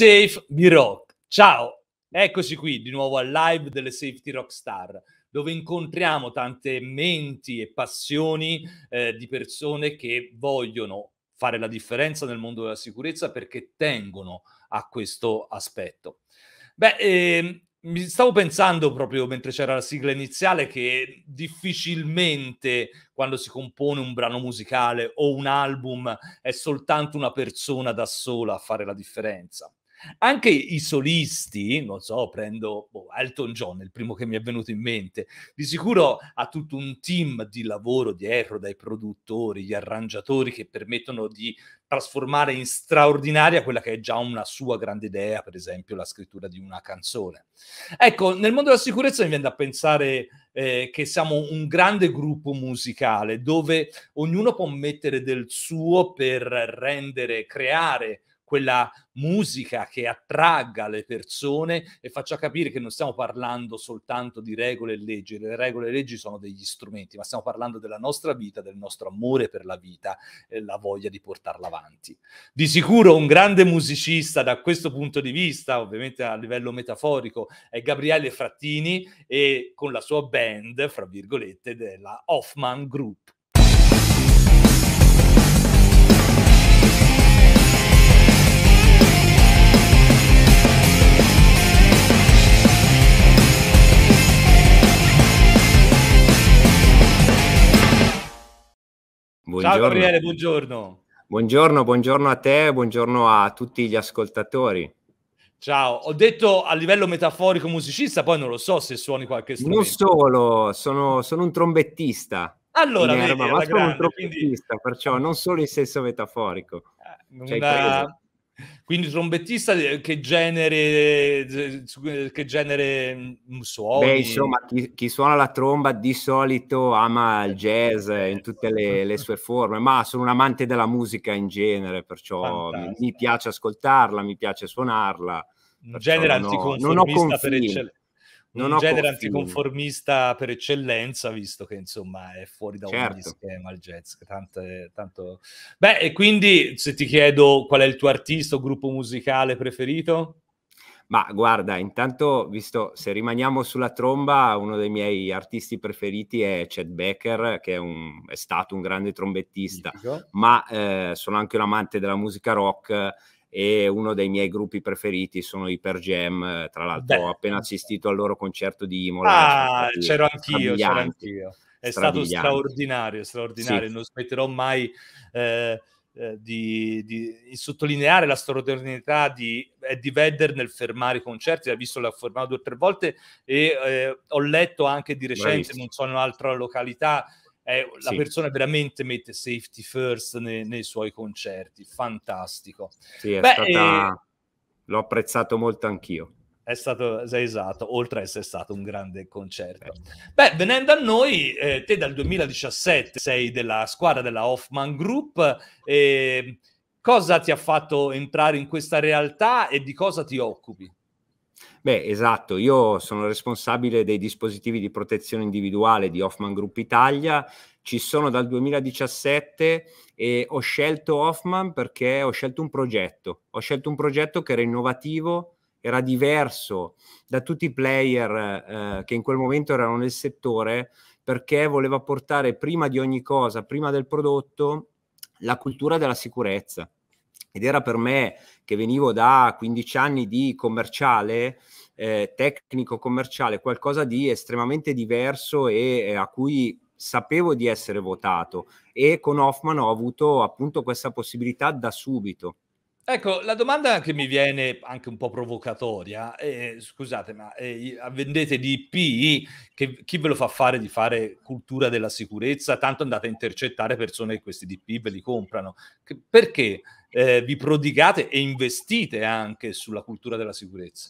safe, be rock. Ciao, eccoci qui di nuovo al live delle Safety Rockstar, dove incontriamo tante menti e passioni eh, di persone che vogliono fare la differenza nel mondo della sicurezza perché tengono a questo aspetto. Beh, eh, mi stavo pensando proprio mentre c'era la sigla iniziale che difficilmente quando si compone un brano musicale o un album è soltanto una persona da sola a fare la differenza. Anche i solisti, non so, prendo boh, Elton John, il primo che mi è venuto in mente, di sicuro ha tutto un team di lavoro dietro, dai produttori, gli arrangiatori che permettono di trasformare in straordinaria quella che è già una sua grande idea, per esempio la scrittura di una canzone. Ecco, nel mondo della sicurezza mi viene da pensare eh, che siamo un grande gruppo musicale dove ognuno può mettere del suo per rendere, creare quella musica che attragga le persone e faccia capire che non stiamo parlando soltanto di regole e leggi, le regole e leggi sono degli strumenti, ma stiamo parlando della nostra vita, del nostro amore per la vita e la voglia di portarla avanti. Di sicuro un grande musicista da questo punto di vista, ovviamente a livello metaforico, è Gabriele Frattini e con la sua band, fra virgolette, della Hoffman Group. Buongiorno. Ciao Gabriele, buongiorno. Buongiorno, buongiorno a te, buongiorno a tutti gli ascoltatori. Ciao, ho detto a livello metaforico musicista, poi non lo so se suoni qualche strumento. Non solo, sono, sono un trombettista. Allora, vedi, erba, ma grande, sono un trombettista, quindi... perciò non solo in senso metaforico. Eh, una, quindi trombettista eh, che genere, eh, che genere mm, suoni? Beh, insomma, chi, chi, suona la tromba di solito ama il jazz in tutte le, le sue forme, ma sono un amante della musica in genere, perciò mi, mi, piace ascoltarla, mi piace suonarla. In genere anticonformista non ho confini. per eccellenza non un genere anticonformista per eccellenza, visto che insomma è fuori da certo. ogni schema il jazz. Tante, tanto... Beh, e quindi se ti chiedo qual è il tuo artista o gruppo musicale preferito? Ma guarda, intanto, visto se rimaniamo sulla tromba, uno dei miei artisti preferiti è Chad Becker, che è, un, è stato un grande trombettista, Magnifico. ma eh, sono anche un amante della musica rock e uno dei miei gruppi preferiti sono i Per Jam, tra l'altro Beh. ho appena assistito al loro concerto di Imola. Ah, c'ero anch'io, c'ero anch'io. È stato straordinario, straordinario, sì. non smetterò mai eh, eh, di, di, sottolineare la straordinarietà di Eddie Vedder nel fermare i concerti, l'ha visto, l'ha fermato due o tre volte e eh, ho letto anche di recente, Bravissimo. non so, in un'altra località, è, sì. La persona veramente mette safety first nei, nei suoi concerti, fantastico. Sì, Beh, stata... eh... L'ho apprezzato molto anch'io è stato esatto, oltre a essere stato un grande concerto. Eh. Beh, venendo a noi, eh, te dal 2017 sei della squadra della Hoffman Group, eh, cosa ti ha fatto entrare in questa realtà e di cosa ti occupi? Beh, esatto, io sono responsabile dei dispositivi di protezione individuale di Hoffman Group Italia, ci sono dal 2017 e ho scelto Hoffman perché ho scelto un progetto, ho scelto un progetto che era innovativo, era diverso da tutti i player eh, che in quel momento erano nel settore perché voleva portare prima di ogni cosa, prima del prodotto, la cultura della sicurezza ed era per me che venivo da 15 anni di commerciale, eh, tecnico commerciale, qualcosa di estremamente diverso e eh, a cui sapevo di essere votato e con Hoffman ho avuto appunto questa possibilità da subito. Ecco, la domanda che mi viene anche un po' provocatoria, eh, scusate, ma eh, vendete di IP, che, chi ve lo fa fare di fare cultura della sicurezza? Tanto andate a intercettare persone che questi DP ve li comprano. Che, perché eh, vi prodigate e investite anche sulla cultura della sicurezza?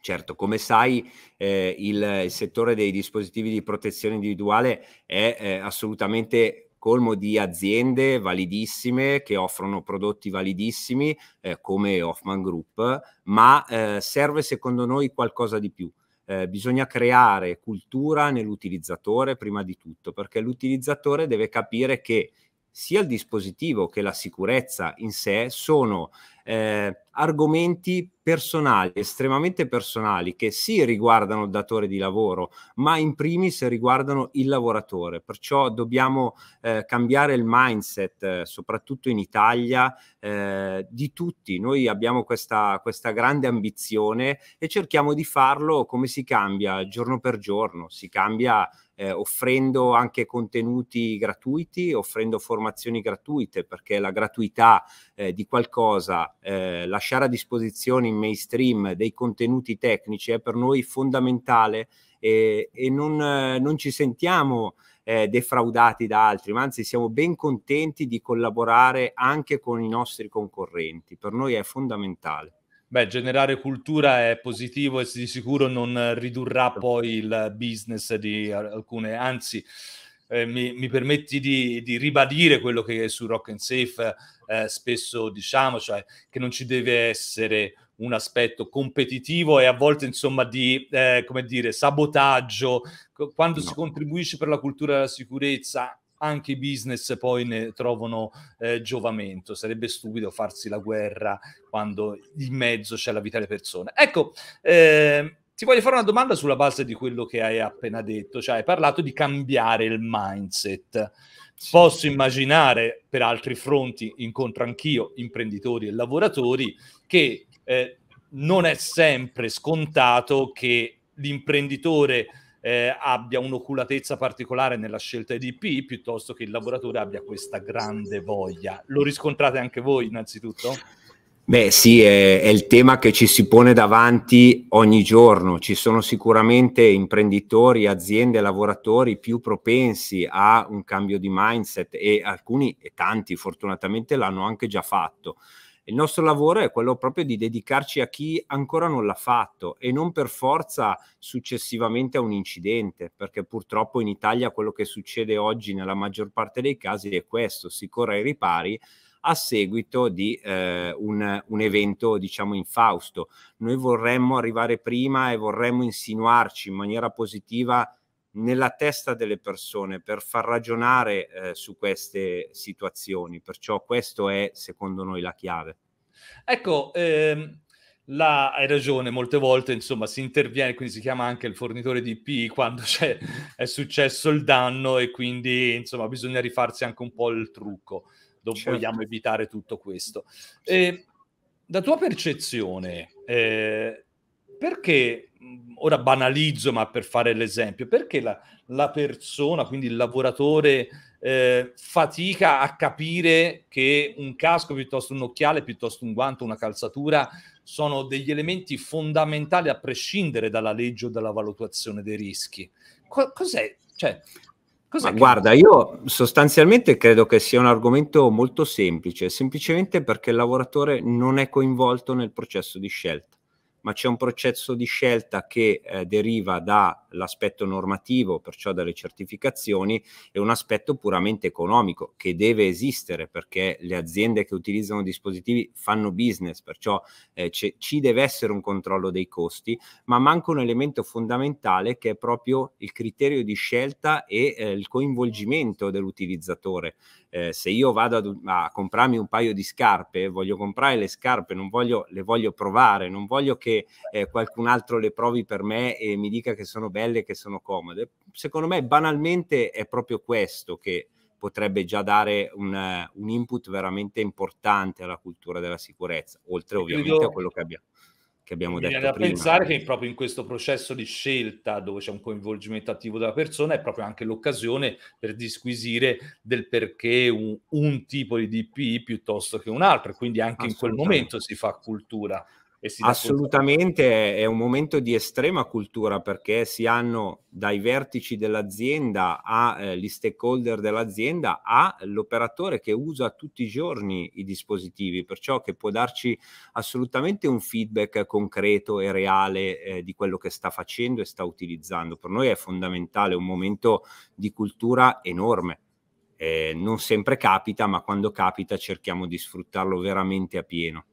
Certo, come sai eh, il, il, settore dei dispositivi di protezione individuale è eh, assolutamente colmo di aziende validissime che offrono prodotti validissimi eh, come Hoffman Group, ma eh, serve secondo noi qualcosa di più. Eh, bisogna creare cultura nell'utilizzatore prima di tutto, perché l'utilizzatore deve capire che sia il dispositivo che la sicurezza in sé sono eh, argomenti personali, estremamente personali, che sì riguardano il datore di lavoro, ma in primis riguardano il lavoratore. Perciò dobbiamo eh, cambiare il mindset, eh, soprattutto in Italia, eh, di tutti. Noi abbiamo questa, questa grande ambizione e cerchiamo di farlo come si cambia giorno per giorno, si cambia eh, offrendo anche contenuti gratuiti, offrendo formazioni gratuite, perché la gratuità eh, di qualcosa eh, la lasciare a disposizione in mainstream dei contenuti tecnici è per noi fondamentale e, e non, non, ci sentiamo eh, defraudati da altri, ma anzi siamo ben contenti di collaborare anche con i nostri concorrenti. Per noi è fondamentale. Beh, generare cultura è positivo e di sicuro non ridurrà poi il business di alcune, anzi eh, mi, mi, permetti di, di, ribadire quello che su Rock and Safe eh, spesso diciamo, cioè che non ci deve essere un aspetto competitivo e a volte insomma di eh, come dire sabotaggio quando no. si contribuisce per la cultura della sicurezza anche i business poi ne trovano eh, giovamento. Sarebbe stupido farsi la guerra quando in mezzo c'è la vita delle persone. Ecco, eh, ti voglio fare una domanda sulla base di quello che hai appena detto, cioè hai parlato di cambiare il mindset. Posso immaginare per altri fronti, incontro anch'io imprenditori e lavoratori, che eh, non è sempre scontato che l'imprenditore eh, abbia un'oculatezza particolare nella scelta EDP piuttosto che il lavoratore abbia questa grande voglia. Lo riscontrate anche voi innanzitutto? Beh sì, è, è, il tema che ci si pone davanti ogni giorno. Ci sono sicuramente imprenditori, aziende, lavoratori più propensi a un cambio di mindset e alcuni e tanti fortunatamente l'hanno anche già fatto. Il nostro lavoro è quello proprio di dedicarci a chi ancora non l'ha fatto e non per forza successivamente a un incidente, perché purtroppo in Italia quello che succede oggi nella maggior parte dei casi è questo, si corre ai ripari a seguito di eh, un, un, evento, diciamo, infausto. Noi vorremmo arrivare prima e vorremmo insinuarci in maniera positiva nella testa delle persone per far ragionare eh, su queste situazioni. Perciò questo è, secondo noi, la chiave. Ecco, ehm, la, hai ragione, molte volte insomma si interviene, quindi si chiama anche il fornitore di IP quando è successo il danno e quindi insomma bisogna rifarsi anche un po' il trucco certo. vogliamo evitare tutto questo. E, ehm, da tua percezione, eh, perché, ora banalizzo, ma per fare l'esempio, perché la, la persona, quindi il lavoratore, eh, fatica a capire che un casco piuttosto un occhiale, piuttosto un guanto, una calzatura sono degli elementi fondamentali a prescindere dalla legge o dalla valutazione dei rischi. cos'è? Cioè, Cos'è Ma guarda, io sostanzialmente credo che sia un argomento molto semplice, semplicemente perché il lavoratore non è coinvolto nel processo di scelta ma c'è un processo di scelta che eh, deriva dall'aspetto normativo, perciò dalle certificazioni, e un aspetto puramente economico che deve esistere perché le aziende che utilizzano dispositivi fanno business, perciò eh, ci deve essere un controllo dei costi, ma manca un elemento fondamentale che è proprio il criterio di scelta e eh, il coinvolgimento dell'utilizzatore. Eh, se io vado ad, a comprarmi un paio di scarpe, voglio comprare le scarpe, non voglio, le voglio provare, non voglio che che eh, qualcun altro le provi per me e mi dica che sono belle, che sono comode. Secondo me banalmente è proprio questo che potrebbe già dare un, un input veramente importante alla cultura della sicurezza, oltre ovviamente credo, a quello che abbiamo. Che abbiamo detto da pensare che proprio in questo processo di scelta dove c'è un coinvolgimento attivo della persona è proprio anche l'occasione per disquisire del perché un, un tipo di DPI piuttosto che un altro e quindi anche in quel momento si fa cultura. Assolutamente è un momento di estrema cultura perché si hanno dai vertici dell'azienda agli eh, stakeholder dell'azienda all'operatore che usa tutti i giorni i dispositivi, perciò che può darci assolutamente un feedback concreto e reale eh, di quello che sta facendo e sta utilizzando. Per noi è fondamentale, è un momento di cultura enorme. Eh, non sempre capita, ma quando capita cerchiamo di sfruttarlo veramente a pieno.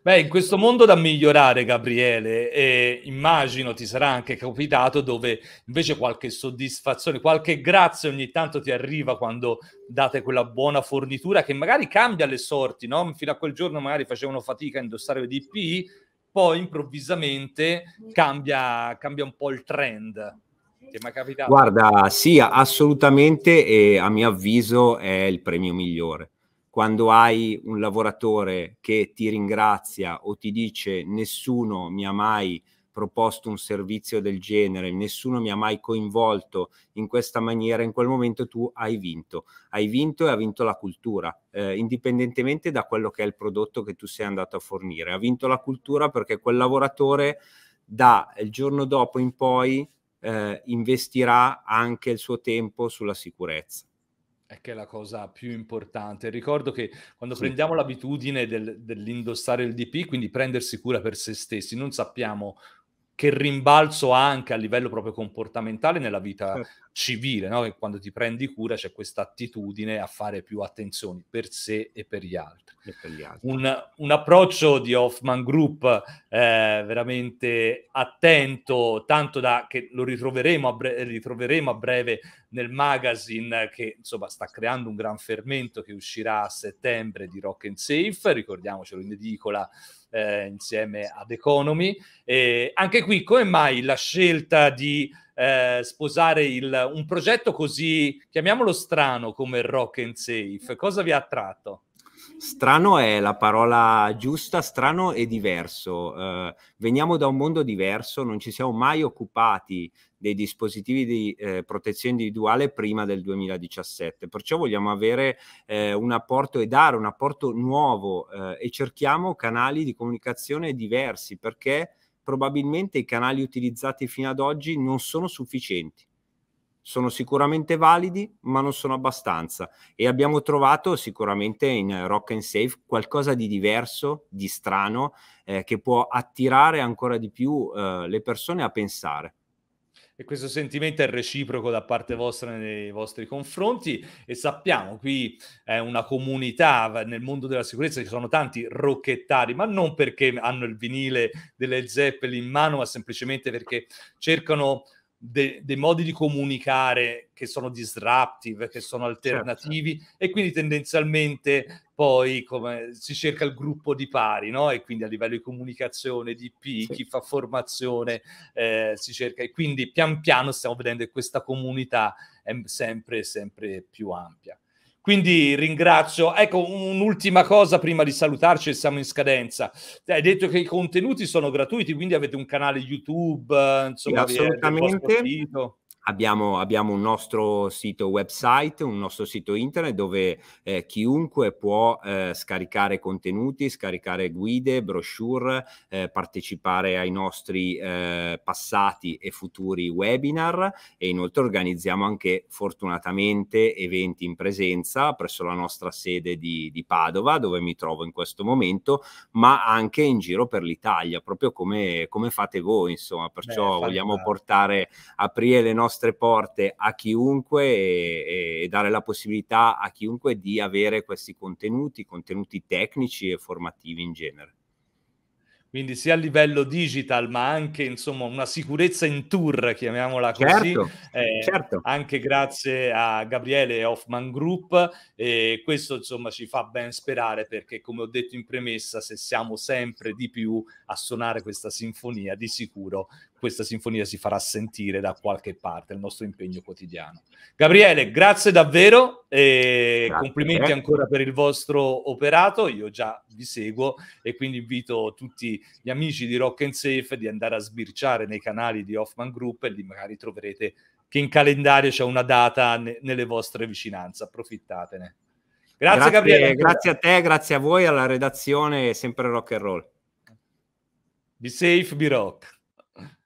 Beh, in questo mondo da migliorare, Gabriele, e immagino ti sarà anche capitato dove invece qualche soddisfazione, qualche grazia ogni tanto ti arriva quando date quella buona fornitura che magari cambia le sorti, no? Fino a quel giorno magari facevano fatica a indossare le DPI, poi improvvisamente cambia, cambia un po' il trend. è capitato? Guarda, sì, assolutamente e a mio avviso è il premio migliore quando hai un lavoratore che ti ringrazia o ti dice nessuno mi ha mai proposto un servizio del genere, nessuno mi ha mai coinvolto in questa maniera, in quel momento tu hai vinto, hai vinto e ha vinto la cultura, eh, indipendentemente da quello che è il prodotto che tu sei andato a fornire, ha vinto la cultura perché quel lavoratore da il giorno dopo in poi eh, investirà anche il suo tempo sulla sicurezza è che è la cosa più importante. Ricordo che quando sì. prendiamo l'abitudine del, dell'indossare il DP, quindi prendersi cura per se stessi, non sappiamo che rimbalzo ha anche a livello proprio comportamentale nella vita certo civile, no? che quando ti prendi cura c'è questa attitudine a fare più attenzioni per sé e per gli altri. Per gli altri. Un, un, approccio di Hoffman Group eh, veramente attento, tanto da che lo ritroveremo a, bre- ritroveremo a breve nel magazine che insomma sta creando un gran fermento che uscirà a settembre di Rock and Safe, ricordiamocelo in edicola eh, insieme ad Economy. E anche qui come mai la scelta di eh, sposare il, un progetto così, chiamiamolo strano, come Rock and Safe? Cosa vi ha attratto? Strano è la parola giusta, strano e diverso. Eh, veniamo da un mondo diverso, non ci siamo mai occupati dei dispositivi di eh, protezione individuale prima del 2017, perciò vogliamo avere eh, un apporto e dare un apporto nuovo eh, e cerchiamo canali di comunicazione diversi perché probabilmente i canali utilizzati fino ad oggi non sono sufficienti. Sono sicuramente validi, ma non sono abbastanza. E abbiamo trovato sicuramente in Rock and Safe qualcosa di diverso, di strano, eh, che può attirare ancora di più eh, le persone a pensare e questo sentimento è reciproco da parte vostra nei vostri confronti e sappiamo qui è una comunità nel mondo della sicurezza ci sono tanti rocchettari ma non perché hanno il vinile delle Zeppelin in mano ma semplicemente perché cercano de- dei modi di comunicare che sono disruptive che sono certo. alternativi certo. e quindi tendenzialmente poi come, si cerca il gruppo di pari, no? E quindi a livello di comunicazione, di P, sì. chi fa formazione, eh, si cerca. E quindi pian piano stiamo vedendo che questa comunità è sempre, sempre più ampia. Quindi ringrazio. Ecco, un'ultima cosa prima di salutarci, siamo in scadenza. Hai detto che i contenuti sono gratuiti, quindi avete un canale YouTube, insomma, sì, assolutamente. Vi è, Abbiamo, abbiamo, un nostro sito website, un nostro sito internet dove eh, chiunque può eh, scaricare contenuti, scaricare guide, brochure, eh, partecipare ai nostri eh, passati e futuri webinar e inoltre organizziamo anche fortunatamente eventi in presenza presso la nostra sede di, di Padova dove mi trovo in questo momento, ma anche in giro per l'Italia, proprio come, come fate voi, insomma, perciò Beh, vogliamo portare, aprire le nostre nostre porte a chiunque e, e, dare la possibilità a chiunque di avere questi contenuti, contenuti tecnici e formativi in genere quindi sia a livello digital ma anche insomma una sicurezza in tour, chiamiamola così, certo, eh, certo. anche grazie a Gabriele Hoffman Group e questo insomma ci fa ben sperare perché come ho detto in premessa se siamo sempre di più a suonare questa sinfonia di sicuro questa sinfonia si farà sentire da qualche parte, il nostro impegno quotidiano. Gabriele, grazie davvero e complimenti ancora per il vostro operato. Io già vi seguo e quindi invito tutti gli amici di Rock and Safe di andare a sbirciare nei canali di Hoffman Group e lì magari troverete che in calendario c'è una data ne- nelle vostre vicinanze. Approfittatene. Grazie, grazie Gabriele. Grazie a te, grazie a voi, alla redazione, sempre rock and roll. Be safe, be rock.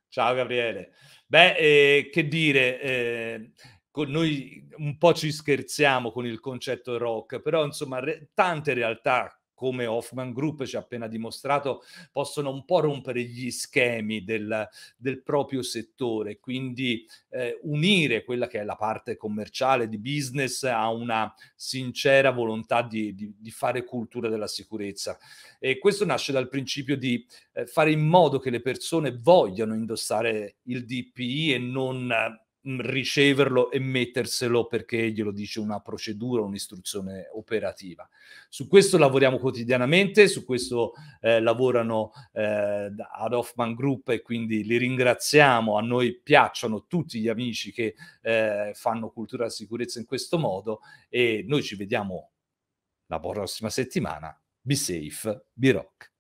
Ciao Gabriele. Beh, eh, che dire, eh, con noi un po' ci scherziamo con il concetto rock, però insomma re- tante realtà come Hoffman Group ci ha appena dimostrato, possono un po' rompere gli schemi del, del proprio settore, quindi eh, unire quella che è la parte commerciale di business a una sincera volontà di, di, di fare cultura della sicurezza. E questo nasce dal principio di eh, fare in modo che le persone vogliano indossare il DPI e non... Eh, riceverlo e metterselo perché glielo dice una procedura, un'istruzione operativa. Su questo lavoriamo quotidianamente, su questo eh, lavorano eh, ad Hoffman Group e quindi li ringraziamo, a noi piacciono tutti gli amici che eh, fanno cultura della sicurezza in questo modo e noi ci vediamo la prossima settimana. Be safe, be rock.